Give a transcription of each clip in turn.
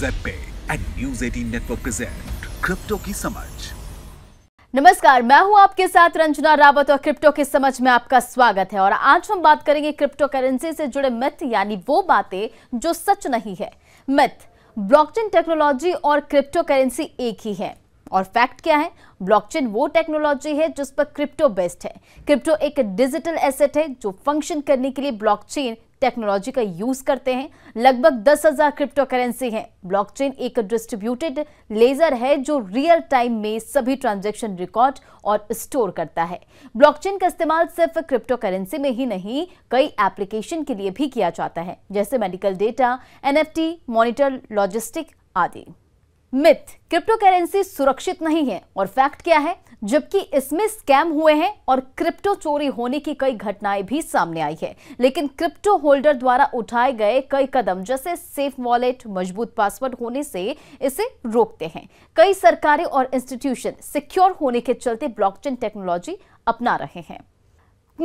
जेपे and news eighteen network present crypto की समझ नमस्कार मैं हूं आपके साथ रंजना रावत और क्रिप्टो की समझ में आपका स्वागत है और आज हम बात करेंगे क्रिप्टो करेंसी से जुड़े मिथ यानी वो बातें जो सच नहीं है मिथ ब्लॉकचेन टेक्नोलॉजी और क्रिप्टो करेंसी एक ही है और फैक्ट क्या है ब्लॉकचेन वो टेक्नोलॉजी है जिस पर क्रिप्टो बेस्ड है क्रिप्टो एक डिजिटल एसेट है जो फंक्शन करने के लिए ब्लॉकचेन टेक्नोलॉजी का यूज करते हैं लगभग दस हजार क्रिप्टो करेंसी है ब्लॉकचेन एक डिस्ट्रीब्यूटेड लेजर है जो रियल टाइम में सभी ट्रांजेक्शन रिकॉर्ड और स्टोर करता है ब्लॉकचेन का इस्तेमाल सिर्फ क्रिप्टो करेंसी में ही नहीं कई एप्लीकेशन के लिए भी किया जाता है जैसे medical data NFT monitor logistic आदि मिथ क्रिप्टो करेंसी सुरक्षित नहीं है और फैक्ट क्या है जबकि इसमें स्कैम हुए हैं और क्रिप्टो चोरी होने की कई घटनाएं भी सामने आई है लेकिन क्रिप्टो होल्डर द्वारा उठाए गए कई कदम जैसे सेफ वॉलेट मजबूत पासवर्ड होने से इसे रोकते हैं कई सरकारें और इंस्टीट्यूशन सिक्योर होने के चलते ब्लॉकचेन टेक्नोलॉजी अपना रहे हैं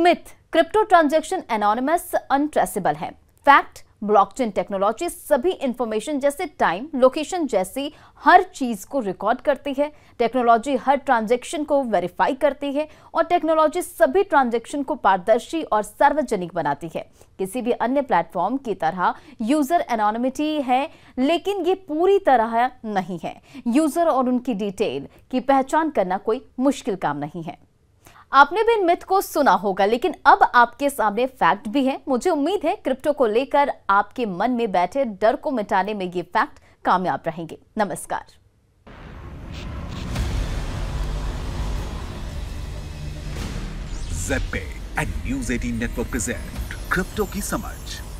myth crypto transaction anonymous untraceable है फैक्ट ब्लॉकचेन टेक्नोलॉजी सभी इंफॉर्मेशन जैसे टाइम लोकेशन जैसी हर चीज को रिकॉर्ड करती है टेक्नोलॉजी हर ट्रांजेक्शन को वेरीफाई करती है और टेक्नोलॉजी सभी ट्रांजेक्शन को पारदर्शी और सार्वजनिक बनाती है किसी भी अन्य प्लेटफॉर्म की तरह यूजर एनोनिमिटी है लेकिन ये पूरी तरह नहीं है यूजर और उनकी डिटेल की पहचान करना कोई मुश्किल काम नहीं है आपने भी इन मिथ को सुना होगा लेकिन अब आपके सामने फैक्ट भी है मुझे उम्मीद है क्रिप्टो को लेकर आपके मन में बैठे डर को मिटाने में ये फैक्ट कामयाब रहेंगे नमस्कार news eighteen network present crypto की समझ